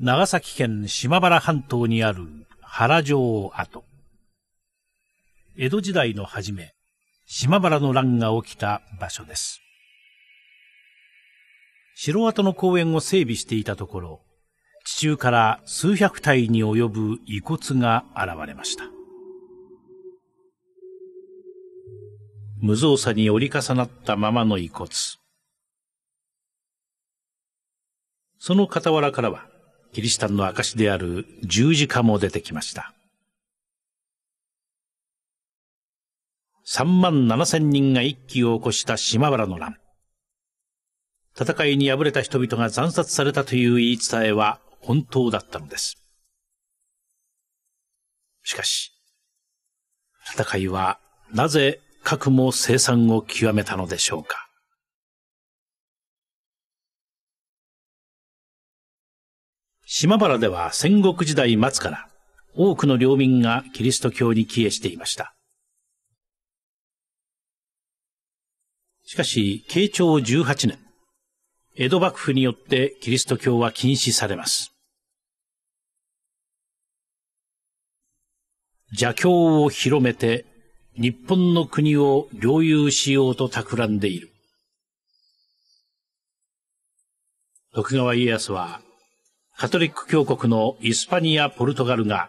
長崎県島原半島にある原城跡。江戸時代の初め、島原の乱が起きた場所です。城跡の公園を整備していたところ、地中から数百体に及ぶ遺骨が現れました。無造作に折り重なったままの遺骨。その傍らからは、キリシタンの証である十字架も出てきました。三万七千人が一揆を起こした島原の乱。戦いに敗れた人々が惨殺されたという言い伝えは本当だったのです。しかし、戦いはなぜ核も生産を極めたのでしょうか。島原では戦国時代末から多くの領民がキリスト教に帰依していました。しかし、慶長18年、江戸幕府によってキリスト教は禁止されます。邪教を広めて日本の国を領有しようと企んでいる。徳川家康はカトリック教国のイスパニア・ポルトガルが、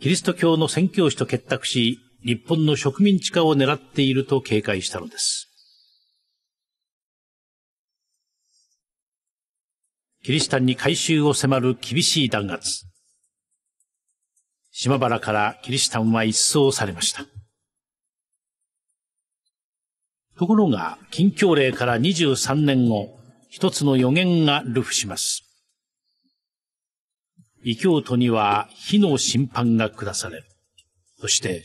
キリスト教の宣教師と結託し、日本の植民地化を狙っていると警戒したのです。キリシタンに改宗を迫る厳しい弾圧。島原からキリシタンは一掃されました。ところが、近況令から23年後、一つの予言が流布します。異教徒には火の審判が下される。そして、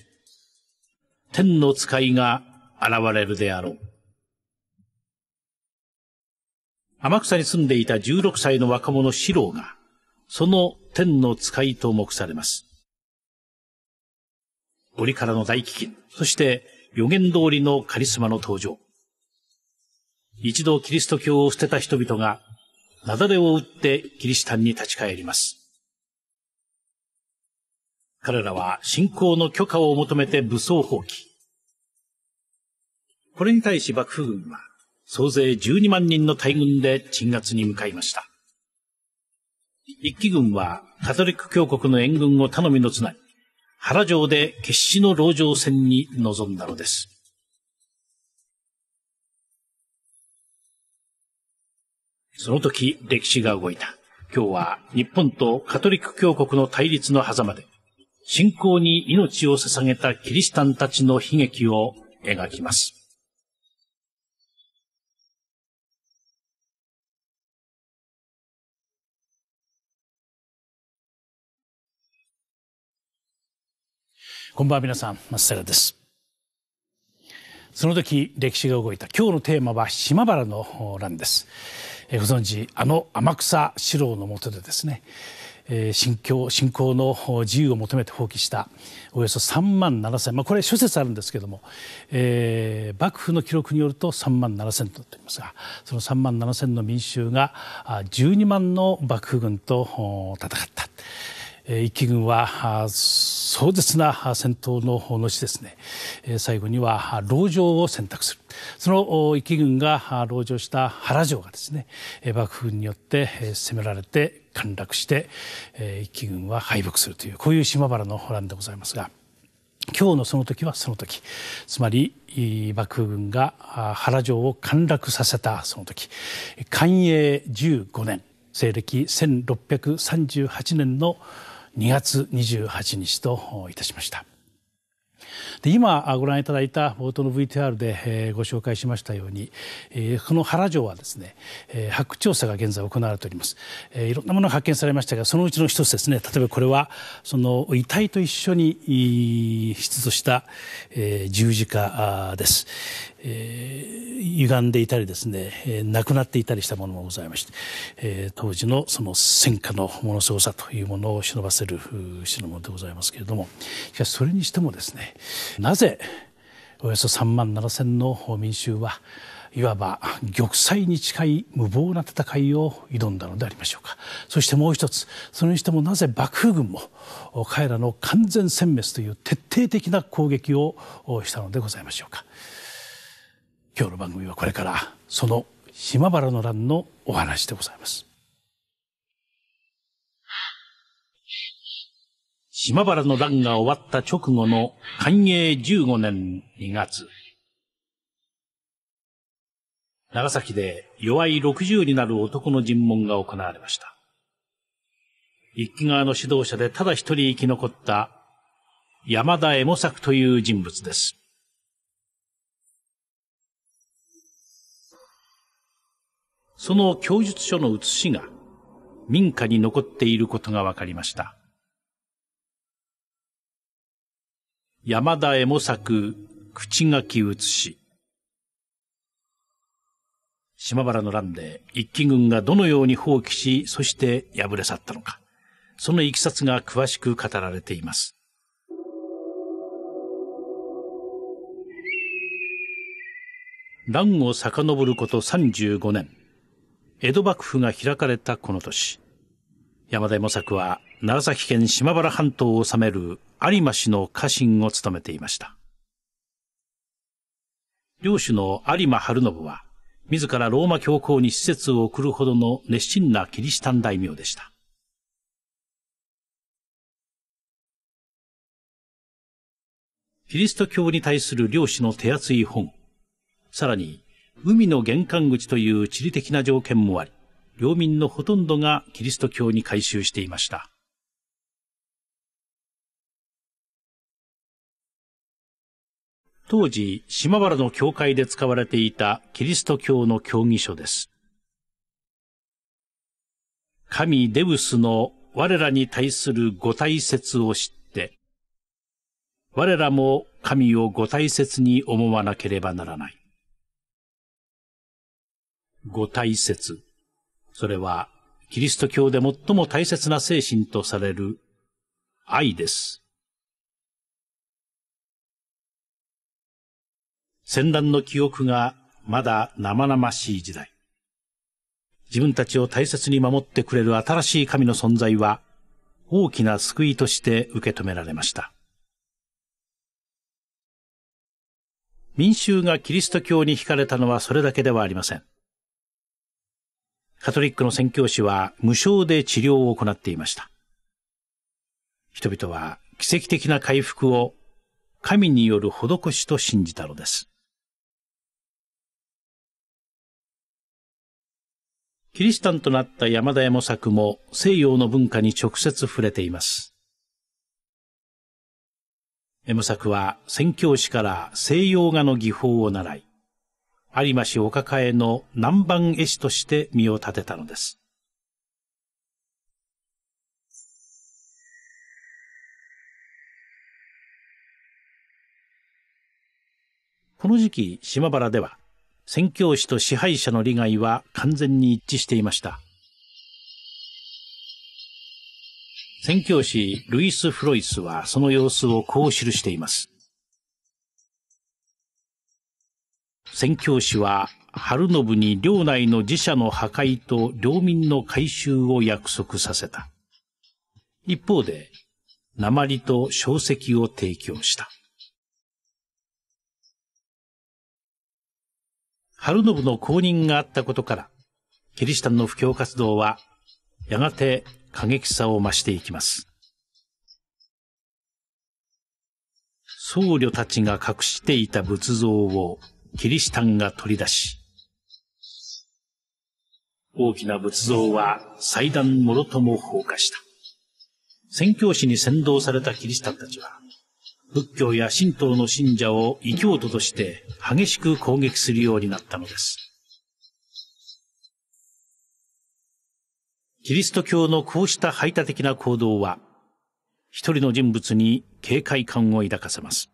天の使いが現れるであろう。天草に住んでいた16歳の若者四郎が、その天の使いと目されます。折からの大飢饉、そして予言通りのカリスマの登場。一度キリスト教を捨てた人々が、雪崩を打ってキリシタンに立ち返ります。彼らは侵攻の許可を求めて武装放棄。これに対し幕府軍は、総勢12万人の大軍で鎮圧に向かいました。一騎軍は、カトリック教国の援軍を頼みのつなぎ、原城で決死の籠城戦に臨んだのです。その時、歴史が動いた。今日は日本とカトリック教国の対立の狭間で、信仰に命を捧げたキリシタンたちの悲劇を描きます。こんばんは皆さん、松坂です。その時歴史が動いた今日のテーマは島原の乱です。えご存知あの天草四郎のもとでですね、信教信仰の自由を求めて放棄したおよそ3万7千、まあ、これ諸説あるんですけども、えー、幕府の記録によると3万7千となってますがその3万7千の民衆が12万の幕府軍と戦った。え一気軍は壮絶な戦闘の後ですね最後には籠城を選択するその一気軍が籠城した原城がですね幕府によって攻められて陥落して、えー、一騎軍は敗北するというこういう島原の乱でございますが今日のその時はその時つまり幕府軍が原城を陥落させたその時寛永15年西暦1638年の2月28日といたしました。で今ご覧いただいた冒頭の VTR で、ご紹介しましたように、この原城はですね、発掘調査が現在行われております、いろんなものが発見されましたがそのうちの一つですね例えばこれはその遺体と一緒に出土した、十字架です、えー、歪んでいたりですね、えー、なくなっていたりしたものもございまして、えー、当時のその戦火のものすごさというものを忍ばせるも物でございますけれどもしかしそれにしてもですねなぜおよそ3万7千の民衆はいわば玉砕に近い無謀な戦いを挑んだのでありましょうかそしてもう一つそれにしてもなぜ幕府軍も彼らの完全殲滅という徹底的な攻撃をしたのでございましょうか今日の番組はこれからその島原の乱のお話でございます島原の乱が終わった直後の寛永15年2月長崎で弱い60になる男の尋問が行われました一気側の指導者でただ一人生き残った山田右衛作という人物ですその供述書の写しが民家に残っていることが分かりました。山田絵も作口書き写し。島原の乱で一騎軍がどのように放棄し、そして敗れ去ったのか。そのいきさつが詳しく語られています。乱を遡ること35年。江戸幕府が開かれたこの年、山田模作は長崎県島原半島を治める有馬氏の家臣を務めていました。領主の有馬晴信は、自らローマ教皇に施設を送るほどの熱心なキリシタン大名でした。キリスト教に対する領主の手厚い本、さらに海の玄関口という地理的な条件もあり、領民のほとんどがキリスト教に改宗していました。当時、島原の教会で使われていたキリスト教の教義書です。神デウスの我らに対するご大切を知って、我らも神をご大切に思わなければならない。五大説。それは、キリスト教で最も大切な精神とされる愛です。戦乱の記憶がまだ生々しい時代。自分たちを大切に守ってくれる新しい神の存在は大きな救いとして受け止められました。民衆がキリスト教に惹かれたのはそれだけではありません。カトリックの宣教師は無償で治療を行っていました。人々は奇跡的な回復を神による施しと信じたのです。キリシタンとなった山田山作も西洋の文化に直接触れています。モ作は宣教師から西洋画の技法を習い、有馬氏お抱えの南蛮絵師として身を立てたのです。この時期、島原では、宣教師と支配者の利害は完全に一致していました。宣教師ルイス・フロイスはその様子をこう記しています。宣教師は春信に領内の寺社の破壊と領民の改修を約束させた。一方で、鉛と小石を提供した。春信の公認があったことから、キリシタンの布教活動は、やがて過激さを増していきます。僧侶たちが隠していた仏像をキリシタンが取り出し、大きな仏像は祭壇もろとも放火した。宣教師に先導されたキリシタンたちは、仏教や神道の信者を異教徒として激しく攻撃するようになったのです。キリスト教のこうした排他的な行動は、一人の人物に警戒感を抱かせます。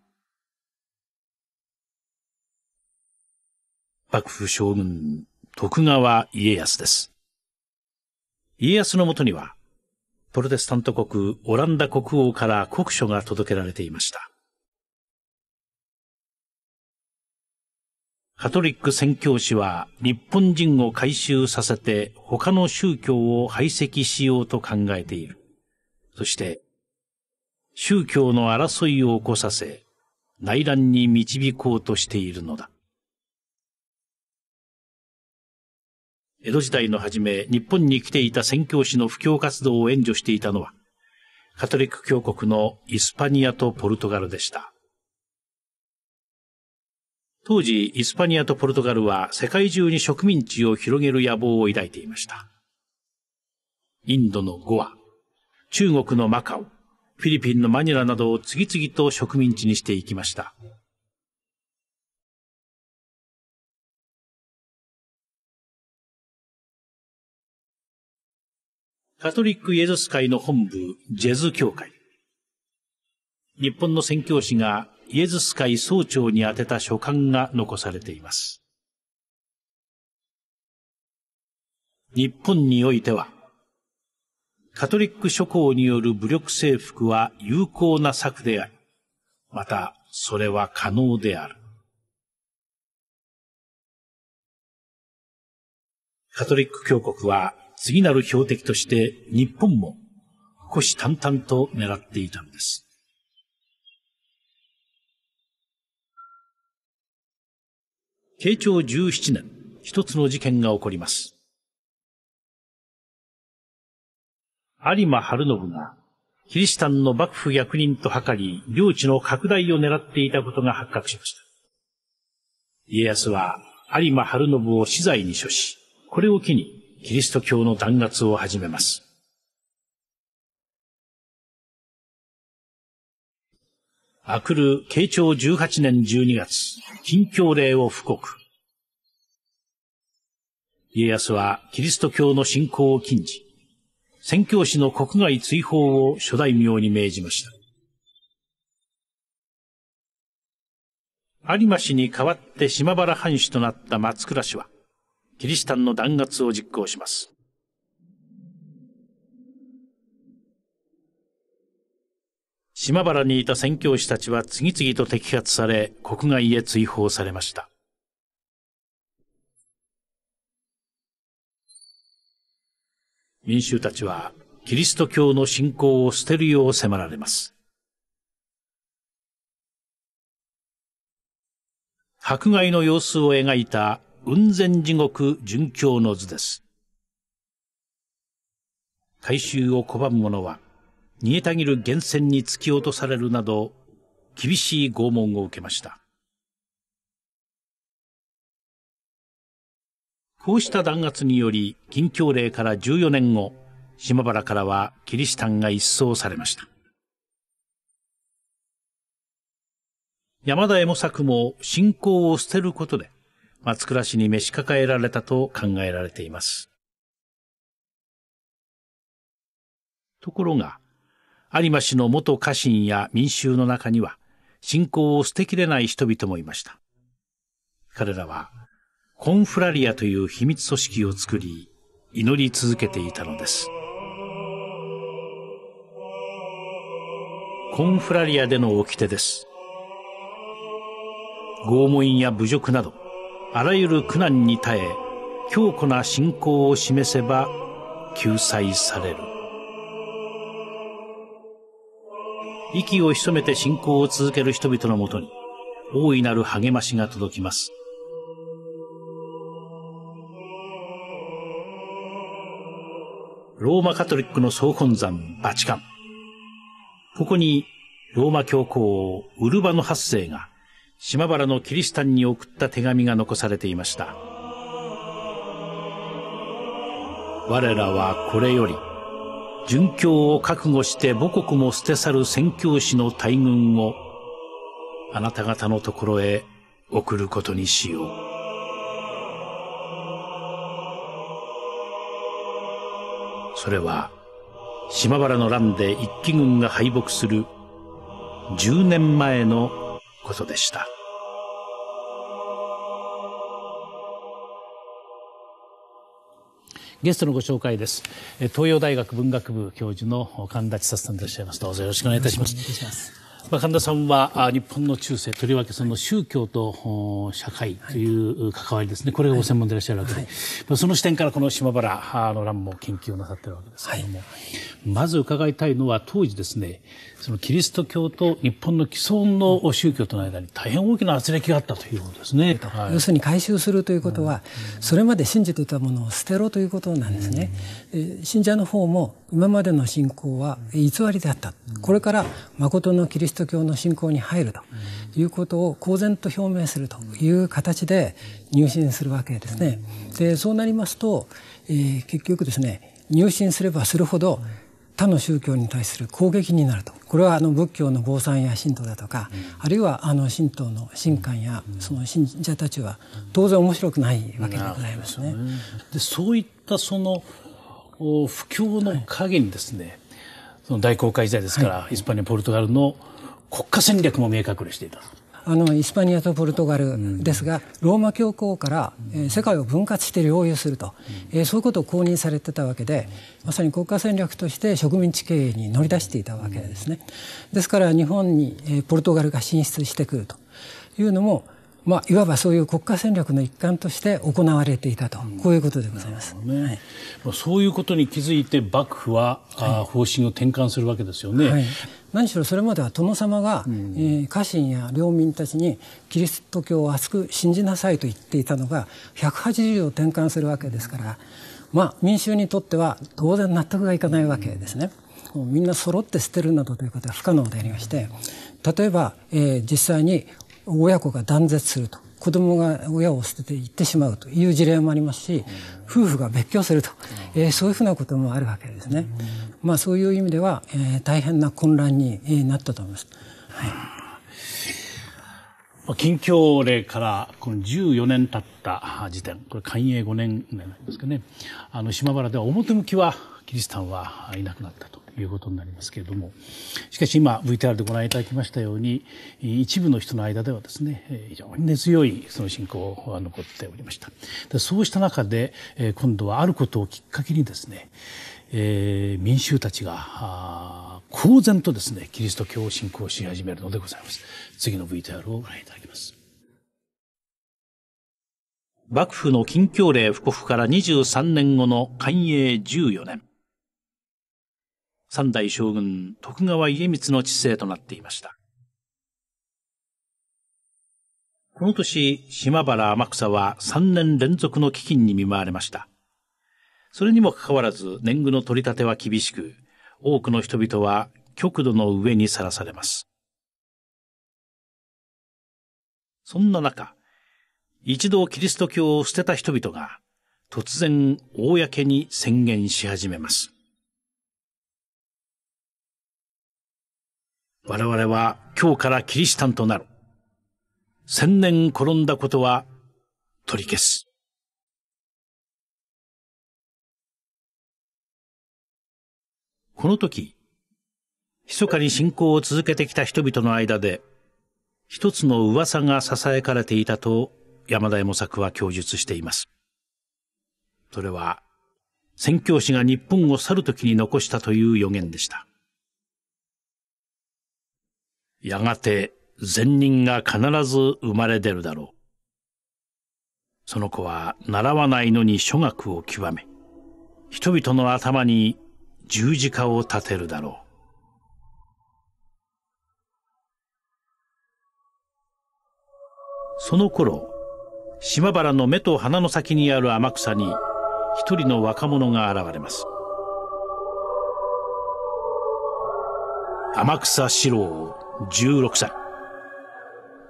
幕府将軍、徳川家康です。家康のもとには、プロテスタント国オランダ国王から国書が届けられていました。カトリック宣教師は日本人を改宗させて他の宗教を排斥しようと考えている。そして、宗教の争いを起こさせ、内乱に導こうとしているのだ。江戸時代の初め、日本に来ていた宣教師の布教活動を援助していたのは、カトリック教国のイスパニアとポルトガルでした。当時、イスパニアとポルトガルは世界中に植民地を広げる野望を抱いていました。インドのゴア、中国のマカオ、フィリピンのマニラなどを次々と植民地にしていきました。カトリックイエズス会の本部、ジェズ教会。日本の宣教師がイエズス会総長に宛てた書簡が残されています。日本においては、カトリック諸侯による武力征服は有効な策であり、またそれは可能である。カトリック教国は次なる標的として日本も虎視眈々と狙っていたのです。慶長17年、一つの事件が起こります。有馬晴信が、キリシタンの幕府役人と図り、領地の拡大を狙っていたことが発覚しました。家康は、有馬晴信を死罪に処し、これを機に、キリスト教の弾圧を始めます。あくる慶長18年12月、近況令を布告。家康はキリスト教の信仰を禁じ、宣教師の国外追放を諸大名に命じました。有馬氏に代わって島原藩主となった松倉氏は、キリシタンの弾圧を実行します。島原にいた宣教師たちは次々と摘発され、国外へ追放されました。民衆たちは、キリスト教の信仰を捨てるよう迫られます。迫害の様子を描いた雲仙地獄殉教の図です。大衆を拒む者は、煮えたぎる源泉に突き落とされるなど、厳しい拷問を受けました。こうした弾圧により、禁教令から14年後、島原からはキリシタンが一掃されました。山田右衛作も信仰を捨てることで、松倉氏に召し抱えられたと考えられています。ところが、有馬氏の元家臣や民衆の中には、信仰を捨てきれない人々もいました。彼らは、コンフラリアという秘密組織を作り、祈り続けていたのです。コンフラリアでの掟です。拷問や侮辱など、あらゆる苦難に耐え強固な信仰を示せば救済される息を潜めて信仰を続ける人々のもとに大いなる励ましが届きますローマカトリックの総本山バチカンここにローマ教皇ウルバの8世が島原のキリシタンに送った手紙が残されていました。我らはこれより、殉教を覚悟して母国も捨て去る宣教師の大軍を、あなた方のところへ送ることにしよう。それは、島原の乱で一騎軍が敗北する10年前のことでした。ゲストのご紹介です。東洋大学文学部教授の神田千里さんでいらっしゃいます。どうぞよろしくお願いいたします。まあ、神田さんは日本の中世とりわけその宗教と社会という関わりですね、これがご専門でいらっしゃるわけで、はい、その視点からこの島原の乱も研究をなさってるわけですけれども、はい、まず伺いたいのは当時ですね、そのキリスト教と日本の既存の宗教との間に大変大きな圧力があったということですね。はい、要するに改収するということは、うん、それまで信じていたものを捨てろということなんですね。うん、信者の方も今までの信仰は偽りであった。うん、これから誠のキリスト教の信仰に入るということを公然と表明するという形で入信するわけですね。で、そうなりますと、えー、結局ですね、入信すればするほど、うん他の宗教に対する攻撃になるとこれはあの仏教の坊さんや神道だとか、あるいはあの神道の神官やその信者たちは当然面白くないわけでございますね。でそういったその不況の陰にですね、はい、その大航海時代ですから、はい、イスパニアポルトガルの国家戦略も明確にしていた。あのイスパニアとポルトガルですが、ローマ教皇から、えー、世界を分割して領有すると、えー、そういうことを公認されてたわけでまさに国家戦略として植民地経営に乗り出していたわけですね。ですから日本に、えー、ポルトガルが進出してくるというのもまあ、いわばそういう国家戦略の一環として行われていたと、こういうことでございます、ねはい、そういうことに気づいて幕府は、はい、方針を転換するわけですよね。はい、何しろそれまでは殿様が、うん、えー、家臣や領民たちにキリスト教を厚く信じなさいと言っていたのが180度転換するわけですから、まあ、民衆にとっては当然納得がいかないわけですね。うん、みんな揃って捨てるなどということは不可能でありまして例えば、えー、実際に親子が断絶すると子供が親を捨てて行ってしまうという事例もありますし、夫婦が別居すると、えー、そういうふうなこともあるわけですね。まあ、そういう意味では、えー、大変な混乱になったと思います。はい近況令からこの14年経った時点、これ寛永5年ぐらいなんですかね、あの島原では表向きはキリシタンはいなくなったと。いうことになりますけれどもしかし今 VTR でご覧いただきましたように一部の人の間ではですね非常に根強いその信仰が残っておりましたそうした中で今度はあることをきっかけにですね、えー、民衆たちが公然とですねキリスト教を信仰し始めるのでございます次の VTR をご覧いただきます幕府の禁教令布告から23年後の寛永14年。三代将軍徳川家光の治世となっていました。この年、島原天草は三年連続の飢饉に見舞われました。それにもかかわらず年貢の取り立ては厳しく、多くの人々は極度の上にさらされます。そんな中、一度キリスト教を捨てた人々が突然公に宣言し始めます。我々は今日からキリシタンとなる。千年転んだことは取り消す。この時、密かに信仰を続けてきた人々の間で、一つの噂が囁かれていたと山田茂作は供述しています。それは、宣教師が日本を去る時に残したという予言でした。やがて善人が必ず生まれ出るだろう。その子は習わないのに諸学を極め、人々の頭に十字架を立てるだろう。その頃、島原の目と鼻の先にある天草に一人の若者が現れます。天草四郎を16歳。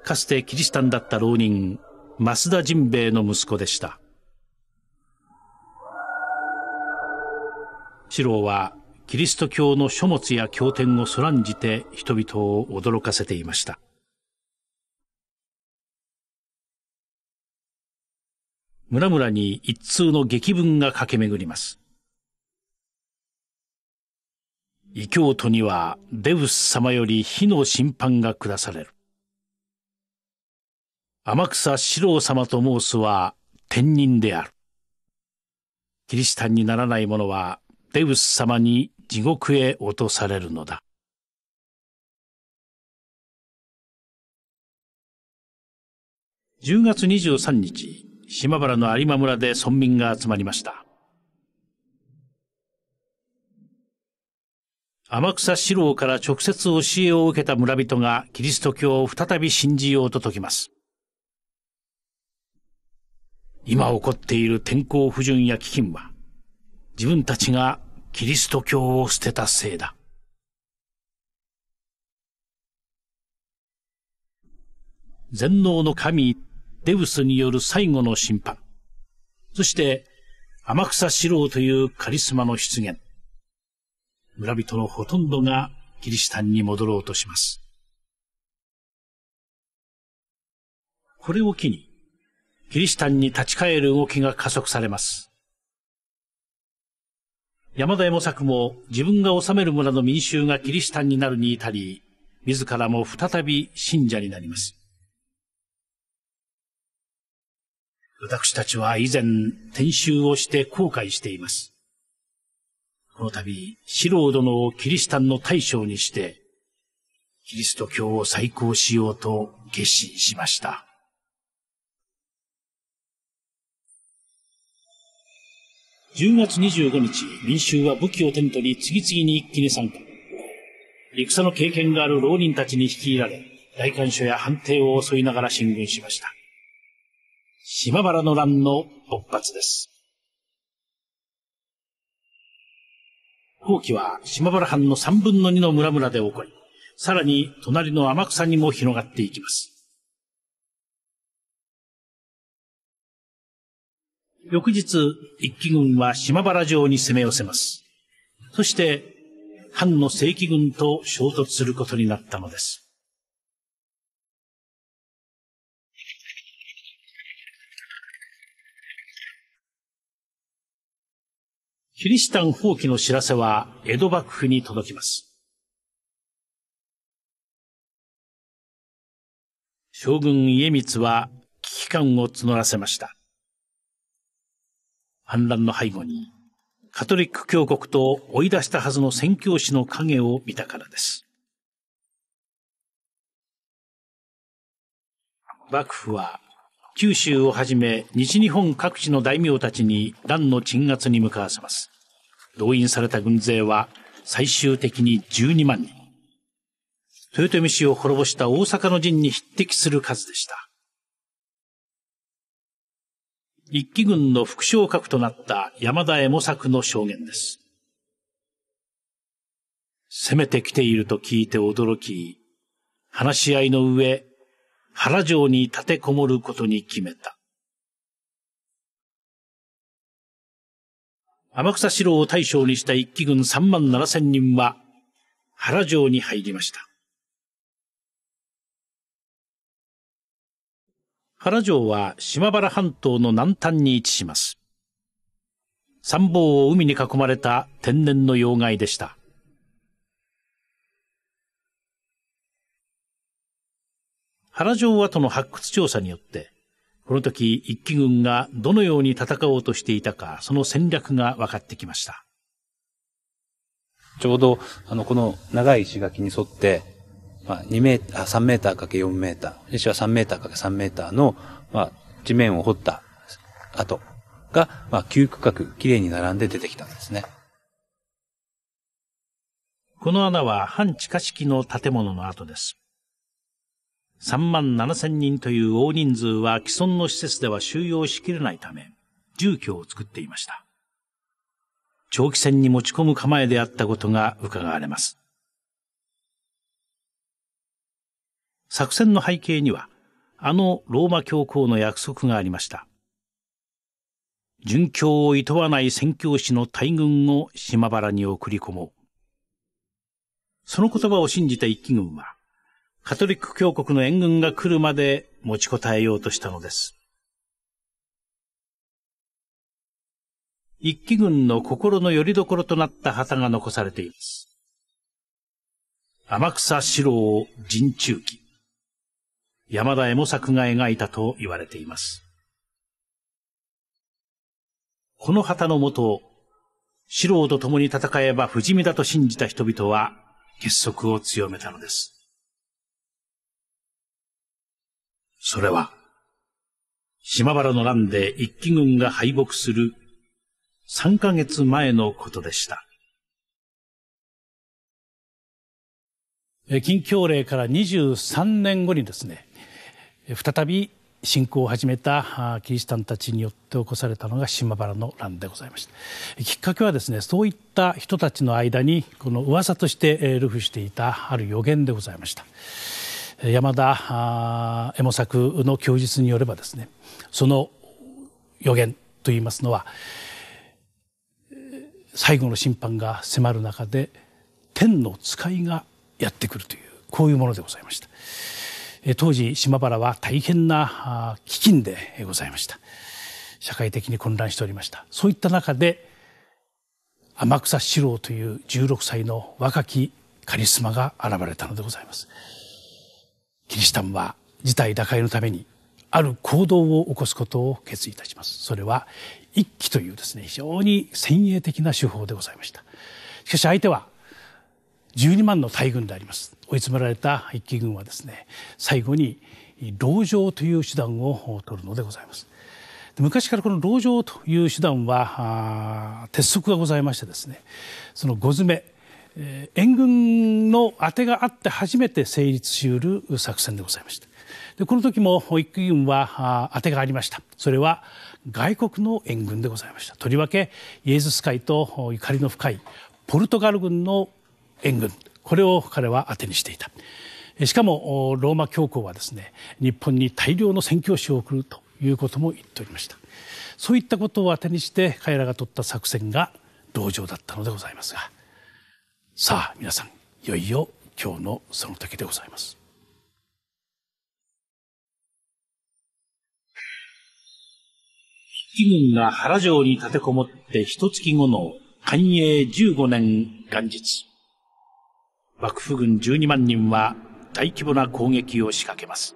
かつてキリシタンだった浪人、増田甚兵衛の息子でした。四郎はキリスト教の書物や経典をそらんじて人々を驚かせていました。村々に一通の激文が駆け巡ります。異教徒にはデウス様より火の審判が下される。天草四郎様と申すは天人である。キリシタンにならない者はデウス様に地獄へ落とされるのだ。10月23日、島原の有馬村で村民が集まりました。天草四郎から直接教えを受けた村人がキリスト教を再び信じようと説きます。今起こっている天候不順や飢饉は、自分たちがキリスト教を捨てたせいだ。全能の神、デウスによる最後の審判。そして、天草四郎というカリスマの出現。村人のほとんどがキリシタンに戻ろうとします。これを機に、キリシタンに立ち返る動きが加速されます。山田山作も自分が治める村の民衆がキリシタンになるに至り、自らも再び信者になります。私たちは以前、転修をして後悔しています。この度、四郎殿をキリシタンの大将にして、キリスト教を再興しようと決心しました。10月25日、民衆は武器を手に取り、次々に一気に参加。戦の経験がある浪人たちに率いられ、大官所や判定を襲いながら進軍しました。島原の乱の勃発です。蜂起は島原藩の三分の二の村々で起こり、さらに隣の天草にも広がっていきます。翌日、一騎軍は島原城に攻め寄せます。そして、藩の正規軍と衝突することになったのです。キリシタン放棄の知らせは江戸幕府に届きます。将軍家光は危機感を募らせました。反乱の背後に、カトリック教国と追い出したはずの宣教師の影を見たからです。幕府は九州をはじめ西日本各地の大名たちに乱の鎮圧に向かわせます。動員された軍勢は最終的に12万人。豊臣氏を滅ぼした大阪の陣に匹敵する数でした。一騎軍の副将格となった山田江茂作の証言です。攻めてきていると聞いて驚き、話し合いの上、原城に立てこもることに決めた。天草四郎を大将にした一騎軍三万七千人は原城に入りました。原城は島原半島の南端に位置します。参謀を海に囲まれた天然の要害でした。原城跡の発掘調査によって、この時一騎軍がどのように戦おうとしていたか、その戦略が分かってきました。ちょうど、あの、この長い石垣に沿って、まあ、2メーター、3メーターかけ4メーター、石は3メーターかけ3メーターの、まあ、地面を掘った跡が、まあ、9区画、きれいに並んで出てきたんですね。この穴は半地下式の建物の跡です。3万7千人という大人数は既存の施設では収容しきれないため、住居を作っていました。長期戦に持ち込む構えであったことが伺われます。作戦の背景には、あのローマ教皇の約束がありました。殉教を厭わない宣教師の大軍を島原に送り込もう。その言葉を信じた一騎軍は、カトリック教国の援軍が来るまで持ちこたえようとしたのです。一騎軍の心の拠り所となった旗が残されています。天草四郎人中記。山田江茂作が描いたと言われています。この旗のもと、四郎と共に戦えば不死身だと信じた人々は結束を強めたのです。それは、島原の乱で一騎軍が敗北する3ヶ月前のことでした。近況令から23年後にですね、再び信仰を始めたキリシタンたちによって起こされたのが島原の乱でございましたきっかけはですねそういった人たちの間にこの噂としてルフしていたある予言でございました山田恵茂作の供述によればですねその予言といいますのは最後の審判が迫る中で天の使いがやってくるというこういうものでございました当時島原は大変な飢饉でございました社会的に混乱しておりましたそういった中で天草四郎という16歳の若きカリスマが現れたのでございますキリシタンは事態打開のためにある行動を起こすことを決意いたします。それは一揆というですね、非常に先鋭的な手法でございました。しかし相手は12万の大軍であります。追い詰められた一揆軍はですね、最後に籠城という手段を取るのでございます。昔からこの籠城という手段は鉄則がございましてですねその5詰めえ援軍の当てがあって初めて成立しうる作戦でございましたでこの時も一軍は当てがありましたそれは外国の援軍でございましたとりわけイエズス会とゆかりの深いポルトガル軍の援軍これを彼は当てにしていたしかもローマ教皇はですね日本に大量の宣教師を送るということも言っておりましたそういったことを当てにして彼らが取った作戦が同情だったのでございますがさあ皆さんいよいよ今日のその時でございます。義軍が原城に立てこもって一月後の寛永15年元日。幕府軍12万人は大規模な攻撃を仕掛けます。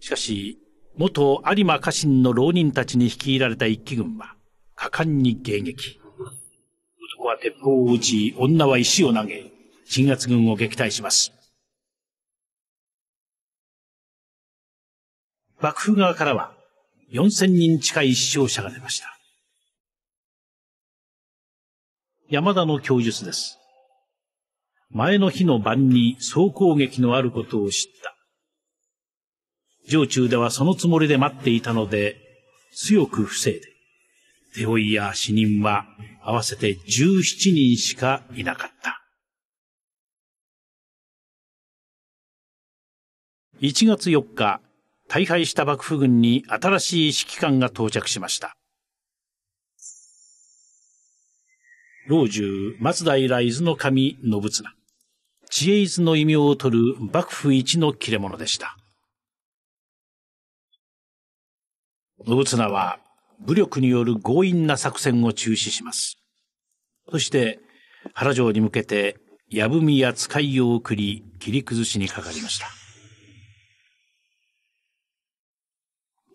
しかし、元有馬家臣の浪人たちに率いられた一騎軍は、果敢に迎撃。男は鉄砲を撃ち、女は石を投げ、鎮圧軍を撃退します。幕府側からは4000人近い死傷者が出ました。山田の供述です。前の日の晩に総攻撃のあることを知った。上中ではそのつもりで待っていたので、強く防いで。手負いや死人は合わせて17人しかいなかった。1月4日、大敗した幕府軍に新しい指揮官が到着しました。老中、松平伊豆の神信綱。知恵伊豆の異名を取る幕府一の切れ者でした。信綱は武力による強引な作戦を中止します。そして、原城に向けて、やぶみや使いを送り、切り崩しにかかりました。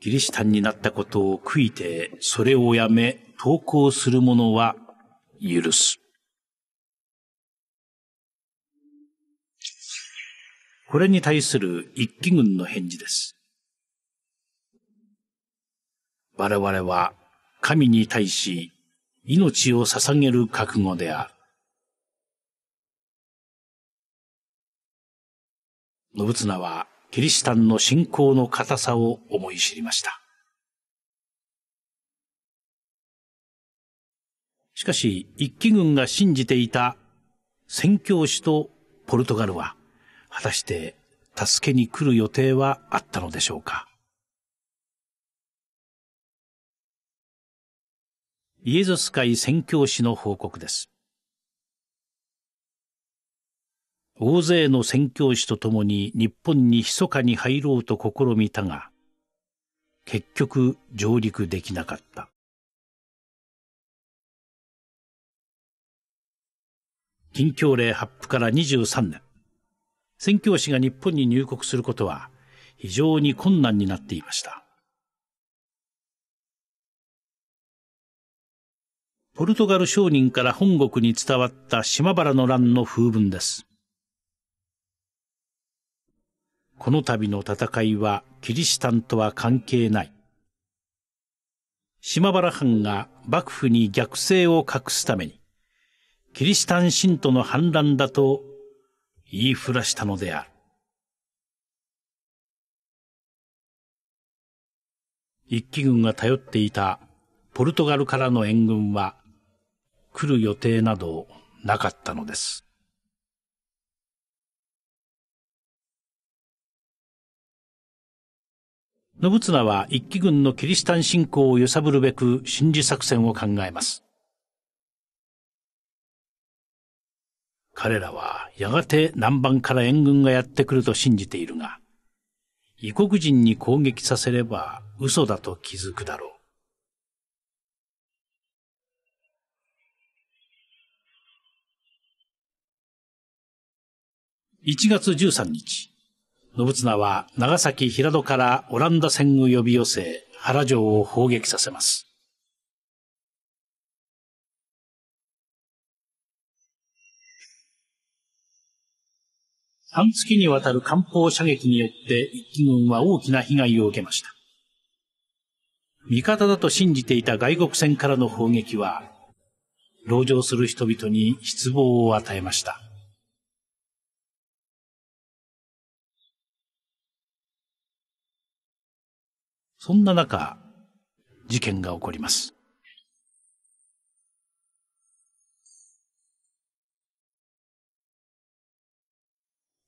ギリシタンになったことを悔いて、それをやめ、投降する者は許す。これに対する一騎軍の返事です。我々は神に対し命を捧げる覚悟である。信綱はキリシタンの信仰の固さを思い知りました。しかし、一騎軍が信じていた宣教師とポルトガルは、果たして助けに来る予定はあったのでしょうかイエゾス会宣教師の報告です。大勢の宣教師と共に日本に密かに入ろうと試みたが、結局上陸できなかった。近況令発布から23年、宣教師が日本に入国することは非常に困難になっていました。ポルトガル商人から本国に伝わった島原の乱の風文です。この度の戦いはキリシタンとは関係ない。島原藩が幕府に逆性を隠すために、キリシタン信徒の反乱だと言いふらしたのである。一騎軍が頼っていたポルトガルからの援軍は来る予定などなかったのです。信綱は一騎軍のキリシタン信仰を揺さぶるべく信じ作戦を考えます。彼らはやがて南蛮から援軍がやってくると信じているが、異国人に攻撃させれば嘘だと気づくだろう。1月13日、信綱は長崎平戸からオランダ船を呼び寄せ、原城を砲撃させます。半月にわたる艦砲射撃によって一気軍は大きな被害を受けました。味方だと信じていた外国船からの砲撃は、籠城する人々に失望を与えました。そんな中、事件が起こります。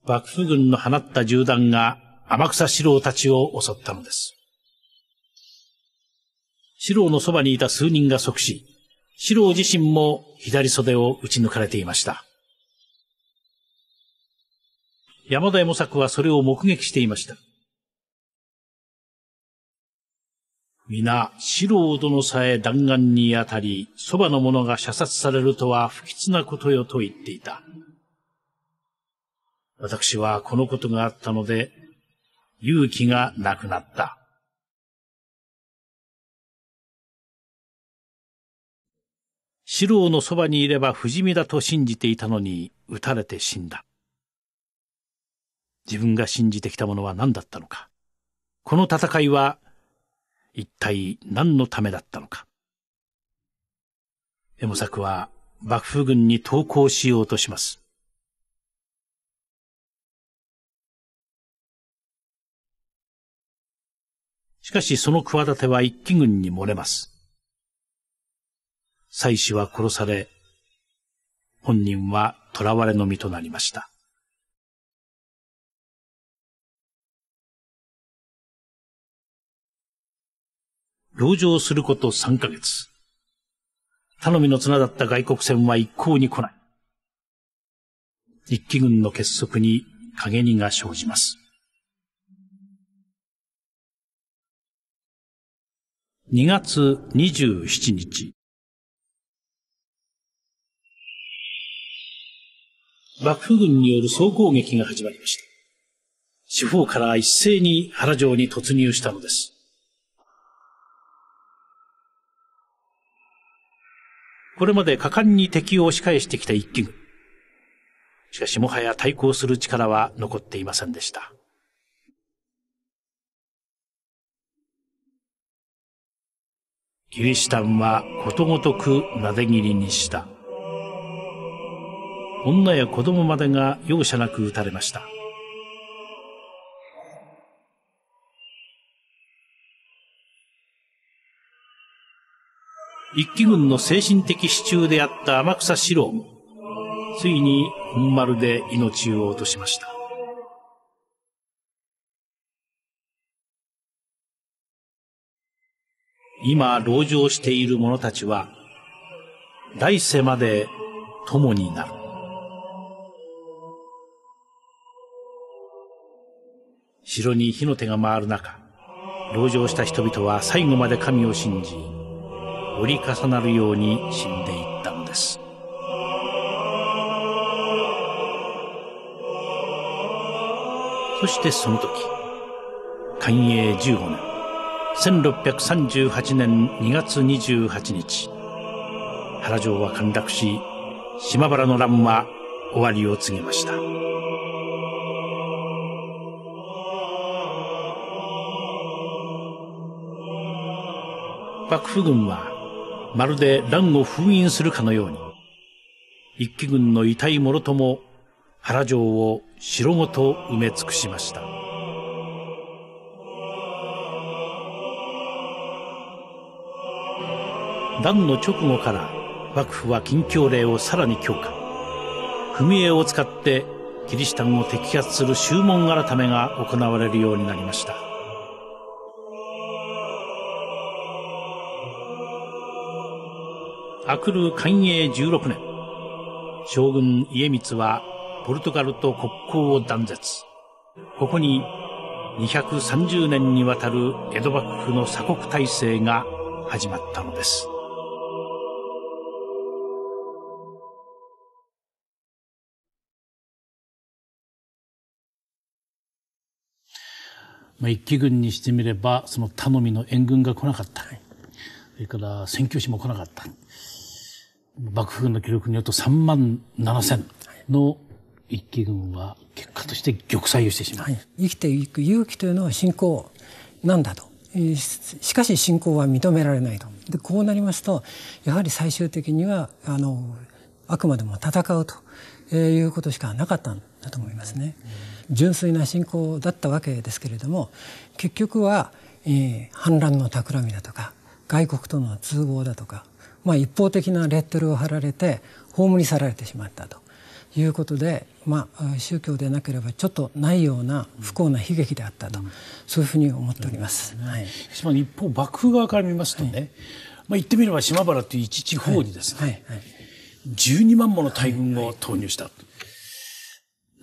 幕府軍の放った銃弾が天草四郎たちを襲ったのです。四郎のそばにいた数人が即死、四郎自身も左袖を撃ち抜かれていました。山田右作はそれを目撃していました。皆、四郎殿さえ弾丸に当たり、そばの者が射殺されるとは不吉なことよと言っていた。私はこのことがあったので、勇気がなくなった。四郎のそばにいれば不死身だと信じていたのに、撃たれて死んだ。自分が信じてきたものは何だったのか。この戦いは一体何のためだったのか。エモクは幕府軍に投降しようとします。しかしその企ては一騎軍に漏れます。妻子は殺され、本人は囚われの身となりました。籠城すること3ヶ月。頼みの綱だった外国船は一向に来ない。一騎軍の結束に陰にが生じます。2月27日。幕府軍による総攻撃が始まりました。四方から一斉に原城に突入したのです。これまで果敢に敵を押し返してきた一騎軍。しかしもはや対抗する力は残っていませんでした。キリシタンはことごとくなで切りにした。女や子供までが容赦なく撃たれました。一騎軍の精神的支柱であった天草四郎も、ついに本丸で命を落としました。今、籠城している者たちは、来世まで共になる。城に火の手が回る中、籠城した人々は最後まで神を信じ、折り重なるように死んでいったのですそしてその時寛永15年1638年2月28日原城は陥落し島原の乱は終わりを告げました幕府軍はまるで乱を封印するかのように、一騎軍の遺体もろとも原城を城ごと埋め尽くしました。乱の直後から幕府は禁教令をさらに強化。踏み絵を使ってキリシタンを摘発する宗門改めが行われるようになりました。がる寛永16年、将軍家光はポルトガルと国交を断絶。ここに230年にわたる江戸幕府の鎖国体制が始まったのです。一騎軍にしてみれば、その頼みの援軍が来なかった。それから宣教師も来なかった。爆風の記録によると3万7千の一気軍は結果として玉砕をしてしまう、はい、生きていく勇気というのは信仰なんだとしかし信仰は認められないとでこうなりますとやはり最終的にはあのあくまでも戦うと、えいうことしかなかったんだと思いますね、うん、純粋な信仰だったわけですけれども結局は、えー、反乱の企みだとか外国との通合だとかまあ、一方的なレッテルを貼られて葬り去られてしまったということで、まあ、宗教でなければちょっとないような不幸な悲劇であったと、うん、そういうふうに思っております。はい、一方幕府側から見ますとね、はい、まあ、言ってみれば島原という一地方にですね、はいはいはい、12万もの大軍を投入した、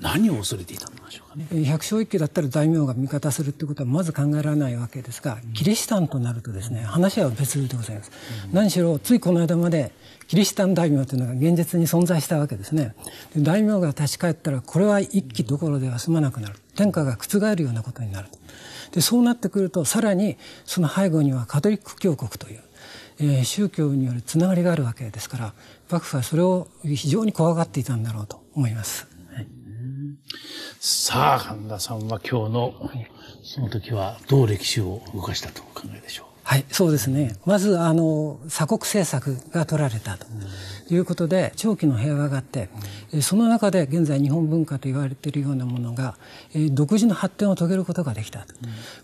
何を恐れていたんでしょうかね。百姓一揆だったら大名が味方するってことはまず考えられないわけですが、キリシタンとなるとですね、話は別でございます。何しろ、ついこの間まで、キリシタン大名というのが現実に存在したわけですね。大名が立ち返ったら、これは一揆どころでは済まなくなる。天下が覆るようなことになる。で、そうなってくると、さらに、その背後にはカトリック教国という、えー、宗教によるつながりがあるわけですから、幕府はそれを非常に怖がっていたんだろうと思います。さあ、神田さんは今日のその時はどう歴史を動かしたとお考えでしょうはい、そうですね。まず、あの、鎖国政策が取られたということで、長期の平和があって、その中で現在日本文化と言われているようなものが、独自の発展を遂げることができた。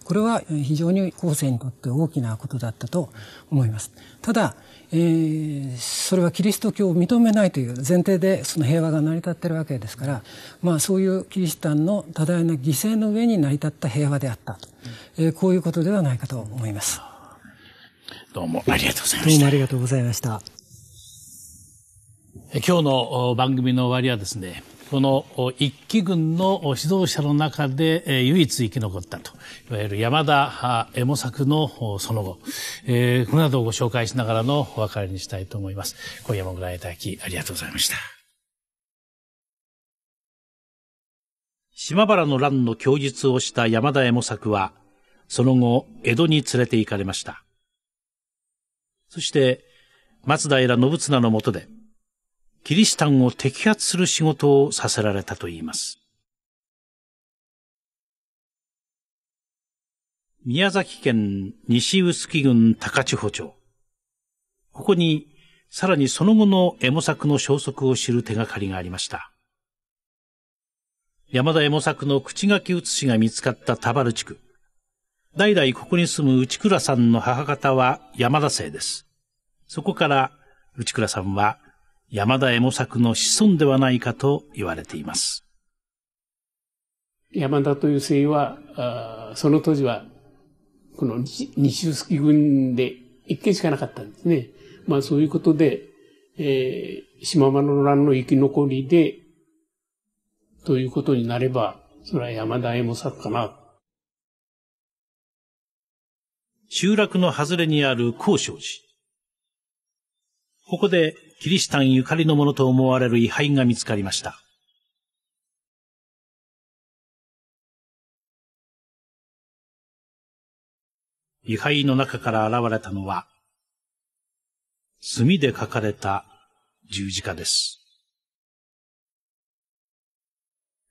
これは非常に後世にとって大きなことだったと思います。ただ、えー、それはキリスト教を認めないという前提でその平和が成り立っているわけですから、まあ、そういうキリシタンの多大な犠牲の上に成り立った平和であったと、えー、こういうことではないかと思います。どうもありがとうございました。どうもありがとうございました。今日の番組の終わりはですね、この一期軍の指導者の中で唯一生き残ったと、いわゆる山田エモ作のその後、えー、この後ご紹介しながらのお別れにしたいと思います。今夜もご覧いただきありがとうございました。島原の乱の供述をした山田エモ作は、その後、江戸に連れて行かれました。そして、松平信綱の下で、キリシタンを摘発する仕事をさせられたといいます。宮崎県西臼杵郡高千穂町。ここに、さらにその後のエモ作の消息を知る手がかりがありました。山田エモ作の口書き写しが見つかった田原地区。代々ここに住む内倉さんの母方は山田姓です。そこから内倉さんは山田右衛作の子孫ではないかと言われています。山田という姓は、その当時は、この西臼杵郡で一軒しかなかったんですね。まあそういうことで、えー、島間の乱の生き残りで、ということになれば、それは山田右衛作かな、集落の外れにある高昌寺。ここでキリシタンゆかりのものと思われる位牌が見つかりました。位牌の中から現れたのは、墨で書かれた十字架です。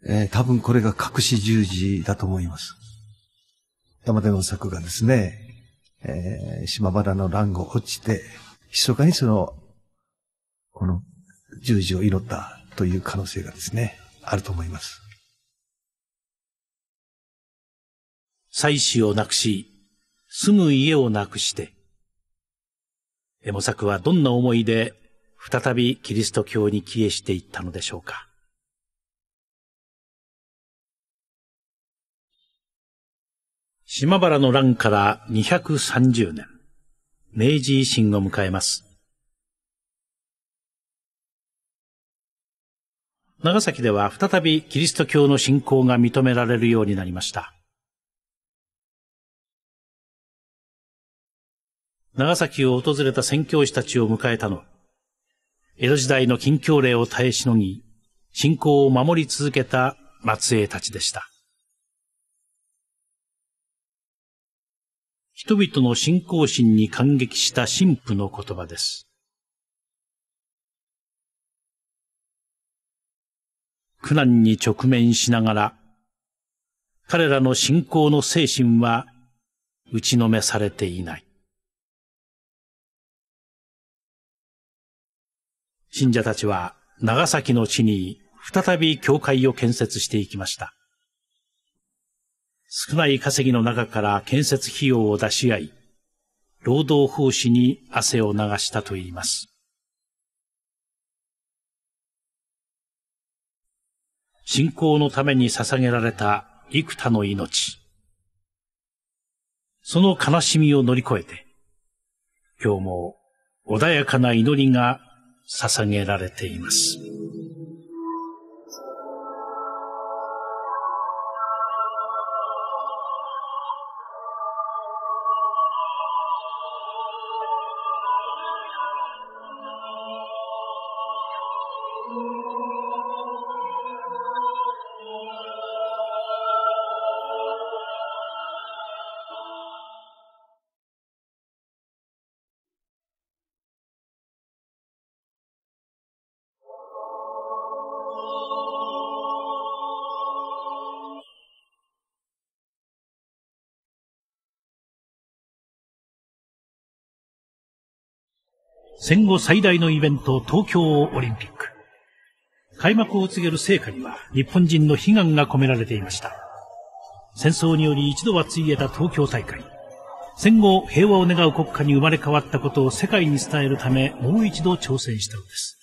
えー、多分これが隠し十字だと思います。玉手の作がですね、えー、島原の乱後落ちて、密かにその、この十字を祈ったという可能性がですね、あると思います。妻子を亡くし、住む家を亡くして、エモ作はどんな思いで再びキリスト教に帰依していったのでしょうか。島原の乱から230年、明治維新を迎えます。長崎では再びキリスト教の信仰が認められるようになりました。長崎を訪れた宣教師たちを迎えたのは、江戸時代の近況令を耐えしのぎ、信仰を守り続けた末裔たちでした。人々の信仰心に感激した神父の言葉です。苦難に直面しながら、彼らの信仰の精神は打ちのめされていない。信者たちは長崎の地に再び教会を建設していきました。少ない稼ぎの中から建設費用を出し合い、労働奉仕に汗を流したといいます。信仰のために捧げられた幾多の命。その悲しみを乗り越えて、今日も穏やかな祈りが捧げられています。戦後最大のイベント東京オリンピック。開幕を告げる成果には日本人の悲願が込められていました。戦争により一度はついえた東京大会。戦後平和を願う国家に生まれ変わったことを世界に伝えるためもう一度挑戦したのです。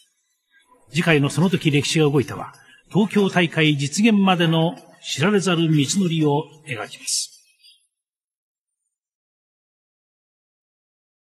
次回のその時歴史が動いたは東京大会実現までの知られざる道のりを描きます。